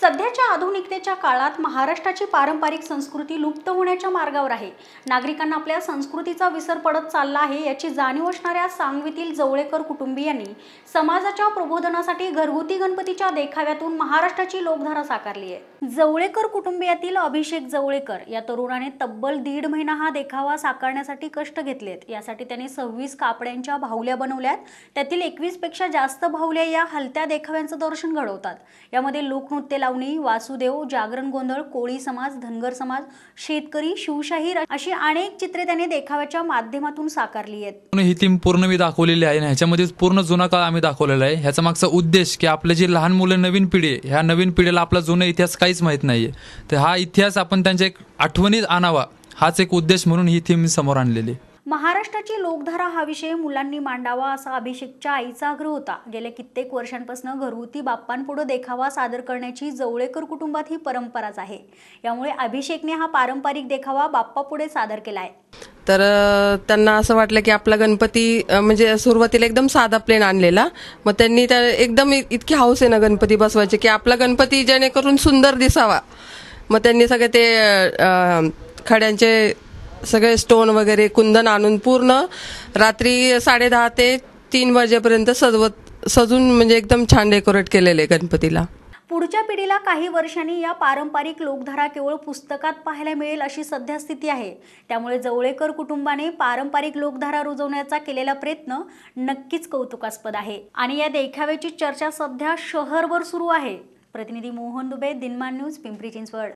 सध्याच्या आधुनिकतेच्या काळात महाराष्ट्राची पारंपरिक संस्कृती लुप्त होण्याच्या मार्गावर आहे नागरिकांना आपल्या संस्कृतीचा विसर पडत चालला आहे याची जाणीव असणाऱ्या सांगवीतील जवळेकर कुटुंबियांनी समाजाच्या प्रबोधनासाठी घरगुती गणपतीच्या देखाव्यातून महाराष्ट्राची लोकधारा साकारली आहे जवळेकर कुटुंबियातील अभिषेक जवळेकर या तरुणाने तब्बल दीड महिना हा देखावा साकारण्यासाठी कष्ट घेतलेत यासाठी त्यांनी सव्वीस कापड्यांच्या भावल्या बनवल्यात त्यातील एकवीस पेक्षा जास्त भावल्या या हलत्या देखाव्यांचं दर्शन घडवतात यामध्ये लोकनृत्य लावणी वासुदेव जागरण गोंधळ कोळी समाज धनगर समाज शेतकरी शिवशाहीर अशी अनेक चित्रे त्याने देखाव्याच्या माध्यमातून साकारली आहेत ही थीम पूर्ण मी दाखवलेली आहे ह्याच्यामध्ये पूर्ण जुना काळ आम्ही दाखवलेला आहे ह्याचा मागचा उद्देश की आपले जे लहान मुलं नवीन पिढी ह्या नवीन पिढीला आपला जुना इतिहास काहीच माहीत नाहीये तर हा इतिहास आपण त्यांच्या एक आठवणीत आणावा हाच एक उद्देश म्हणून ही थीम समोर आणलेली महाराष्ट्राची लोकधारा हा विषय मुलांनी मांडावा असा अभिषेकच्या आईचा आग्रह होता गेल्या कित्येक वर्षांपासून घरगुती बाप्पांपुढे देखावा सादर करण्याची जवळेकर कुटुंबात ही परंपराच आहे यामुळे अभिषेकने हा पारंपरिक देखावा बाप्पापुढे सादर केला तर त्यांना असं वाटलं की आपला गणपती म्हणजे सुरुवातीला एकदम साधा प्लेन आणलेला मग त्यांनी त्या एकदम इतके हाऊस आहे ना गणपती बसवायचे की आपला गणपती जेणेकरून सुंदर दिसावा मग त्यांनी सगळे ते खड्यांचे सगळे स्टोन वगैरे कुंदन आणून पूर्ण रात्री साडे दहा ते तीन वाजेपर्यंत सजवत सजून म्हणजे एकदम छान डेकोरेट केलेले गणपतीला पुढच्या पिढीला काही वर्षांनी या पारंपरिक लोकधारा केवळ पुस्तकात पाहायला मिळेल अशी सध्या स्थिती आहे त्यामुळे जवळेकर कुटुंबाने पारंपरिक लोकधारा रुजवण्याचा केलेला प्रयत्न नक्कीच कौतुकास्पद आहे आणि या देखाव्याची चर्चा सध्या शहरभर सुरू आहे प्रतिनिधी मोहन दुबे दिनमान न्यूज पिंपरी चिंचवड